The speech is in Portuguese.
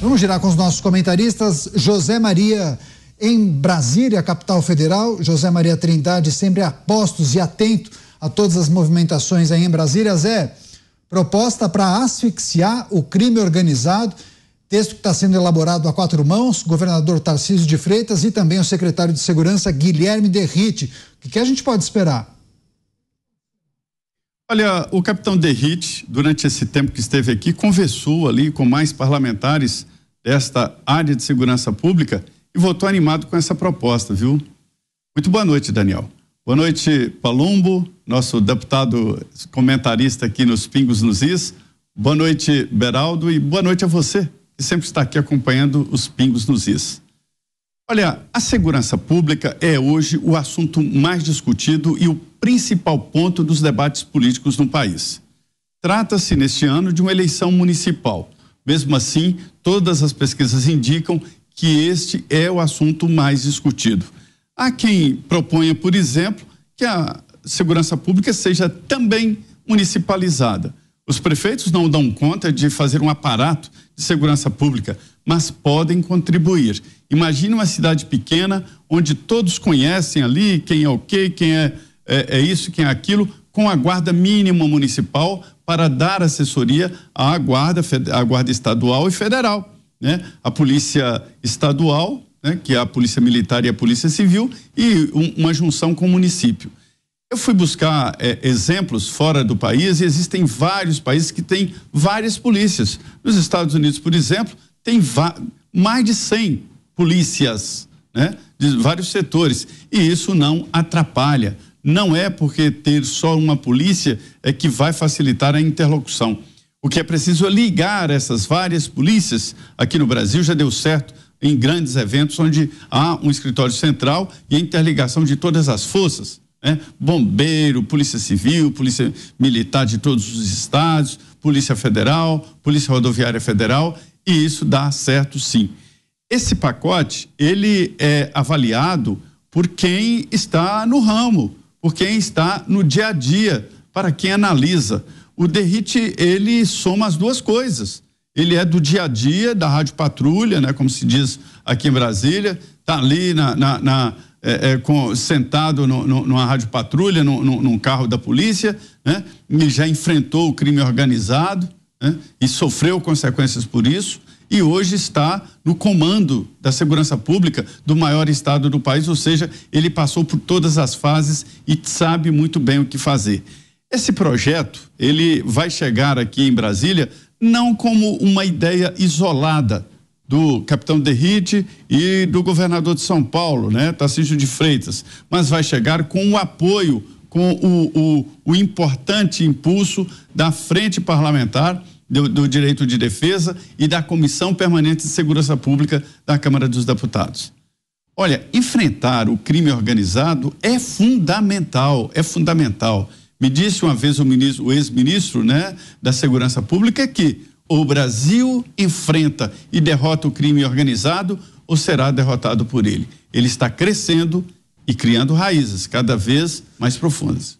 Vamos girar com os nossos comentaristas. José Maria, em Brasília, capital federal. José Maria Trindade, sempre a postos e atento a todas as movimentações aí em Brasília. Zé, proposta para asfixiar o crime organizado. Texto que está sendo elaborado a quatro mãos, governador Tarcísio de Freitas e também o secretário de Segurança, Guilherme Derrite. O que a gente pode esperar? Olha, o capitão Derrite, durante esse tempo que esteve aqui, conversou ali com mais parlamentares desta área de segurança pública e voltou animado com essa proposta, viu? Muito boa noite, Daniel. Boa noite, Palumbo, nosso deputado comentarista aqui nos Pingos nos Is. Boa noite, Beraldo, e boa noite a você, que sempre está aqui acompanhando os Pingos nos Is. Olha, a segurança pública é hoje o assunto mais discutido e o principal ponto dos debates políticos no país. Trata-se, neste ano, de uma eleição municipal mesmo assim, todas as pesquisas indicam que este é o assunto mais discutido. Há quem proponha, por exemplo, que a segurança pública seja também municipalizada. Os prefeitos não dão conta de fazer um aparato de segurança pública, mas podem contribuir. Imagine uma cidade pequena onde todos conhecem ali quem é o quê, quem é, é, é isso, quem é aquilo, com a Guarda Mínima Municipal para dar assessoria à Guarda, à guarda Estadual e Federal. Né? A Polícia Estadual, né? que é a Polícia Militar e a Polícia Civil, e um, uma junção com o município. Eu fui buscar é, exemplos fora do país e existem vários países que têm várias polícias. Nos Estados Unidos, por exemplo, tem mais de 100 polícias, né? De vários setores. E isso não atrapalha não é porque ter só uma polícia é que vai facilitar a interlocução. O que é preciso é ligar essas várias polícias. Aqui no Brasil já deu certo em grandes eventos onde há um escritório central e a interligação de todas as forças. Né? Bombeiro, Polícia Civil, Polícia Militar de todos os estados, Polícia Federal, Polícia Rodoviária Federal, e isso dá certo sim. Esse pacote, ele é avaliado por quem está no ramo, por quem está no dia a dia, para quem analisa. O Derrite, ele soma as duas coisas. Ele é do dia a dia, da Rádio Patrulha, né, como se diz aqui em Brasília, está ali na, na, na é, é, com, sentado no, no, numa rádio patrulha, no, num carro da polícia, né? e já enfrentou o crime organizado né? e sofreu consequências por isso e hoje está no comando da segurança pública do maior estado do país, ou seja, ele passou por todas as fases e sabe muito bem o que fazer. Esse projeto, ele vai chegar aqui em Brasília não como uma ideia isolada do capitão Derrite e do governador de São Paulo, né, Tarcísio de Freitas, mas vai chegar com o apoio, com o, o, o importante impulso da frente parlamentar do, do Direito de Defesa e da Comissão Permanente de Segurança Pública da Câmara dos Deputados. Olha, enfrentar o crime organizado é fundamental, é fundamental. Me disse uma vez o, o ex-ministro né, da Segurança Pública que o Brasil enfrenta e derrota o crime organizado ou será derrotado por ele. Ele está crescendo e criando raízes cada vez mais profundas.